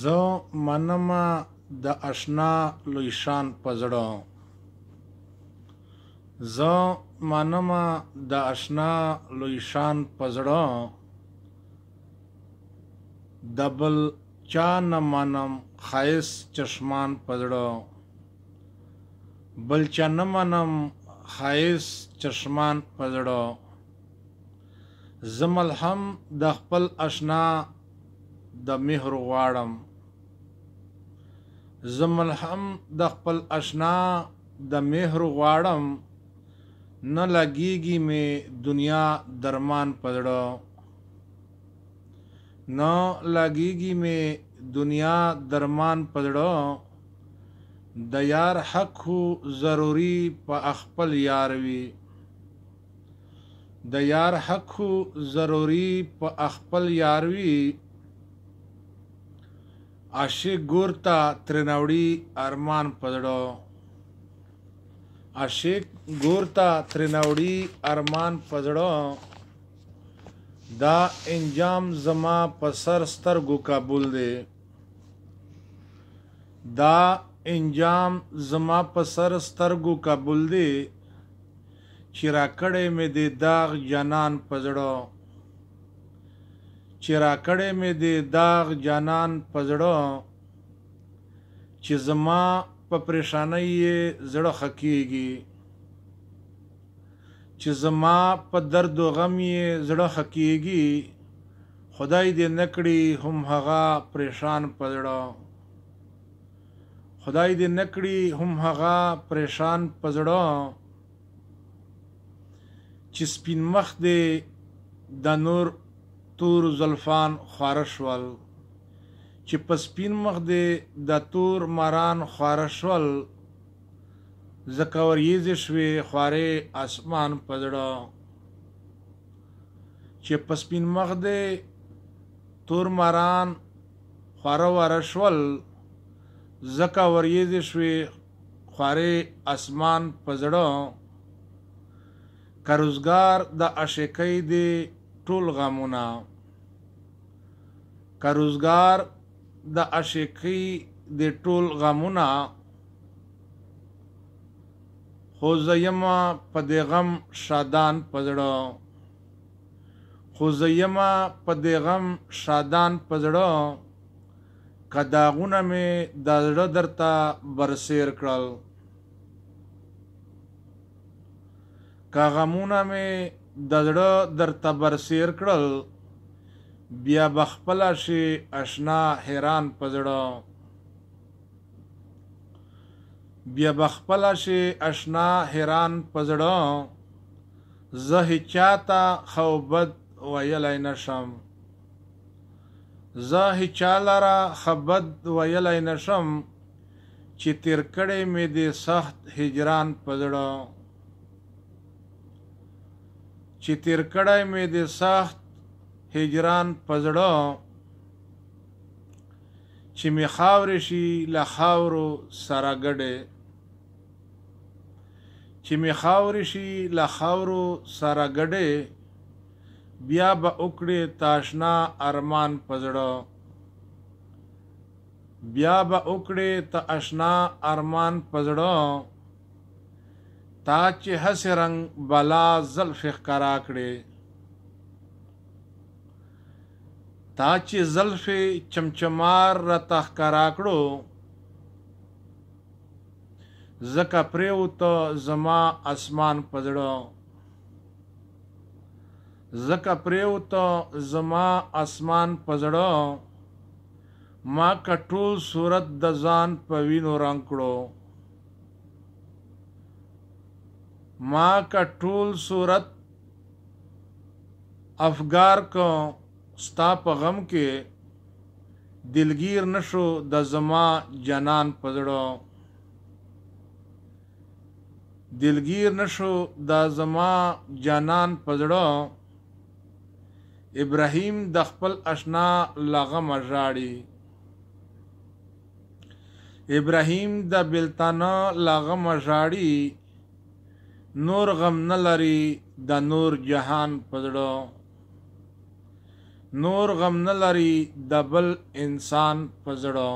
زه منمه د اشنا لوی شان په زړه زه منمه د اشنا لوی شان په زړه دبل چا نه منم خایس چشمان پزړه بل چا نه منم خایس چشمان پزړه زمل هم د خپل اشنا د مهر غواړم زمل هم د خپل اشنا د مهر غواړم نه لګیږي مې دنیا درمان پدړو نه لګیږي مې دنیا درمان پدړو د یار حق هو ضروری په خپل یار وی د یار حق ضروری په خپل یاروي عاشق ګور ته ترناوړي ارمان پزړو عاشق ګور ته ترناوړي ارمان پزړو دا انجام زما په سر سترګو قبول دی دا انجام زما په سر سترګو قبول دی چې را کړې مې د داغ جنان پزړو چې را کړې مې د داغ جانان پزړه چې زما په پریشانۍ زړه خکېږي چې زما په درد او غم یې زړه خکېږي خدای دې نکړي هم هغه پریشان پزړه خدای دې نکړي هم هغه پریشان پزړه چې سپین مخ دې د نور تور زلفان خارشول چې پسپین مخ دې د تور ماران خارشول زکور یې شوې خوارې اسمان پدړه چې پسپین مخ دې تور ماران خاره ورشول زکور یې شوې خوارې اسمان پزړه کروزګار د عاشقۍ دی ټول غمونه کاروزګار د عاشقي د ټول غمونه خو زیما په دې غم شادان پزړو خو زیما په دې غم شادان پزړو کداغونه مې د زړه درته برسیر کړل کاغمونه مې د زړه درته برسیر کړل بیا بخپله شي اشنا حیران په زړه بیا بخپله شي اشنا حیران په زړه زه هیچاته خوبد ویلی نشم زه هیچا لره خبد ویلی نشم چې تیر کړی مې د سخت هجران په زړه چې تیر کړای مې د سخت هجران پزړه چې می خاور شي له خاورو سره ګډه چې می خاور شي له خاورو سره ګډه بیا به وکړې تاشنا ارمان پزړه بیا به وکړې ته آشنا ارمان پزړه تا چې هس رنگ بلا زلف ښکارا کړې تا چې زلف چمچمار را تخکارا کړو زکه پریو ته زما اسمان پزړو زکه پریو ته زما اسمان پزړو ما کټول صورت د ځان په وینو رنگ کړو ما کا ټول صورت افګار کو ستا په غم کې دلگیر نشو د زما جنان پزړو دلگیر نشو د زما جنان پزړو ابراهیم د خپل اشنا لغم ژاړي ابراهیم د بلتانا لغم ژاړي نور غم نه لري د نور جهان پزړو نور غم نه لري د بل انسان پزړو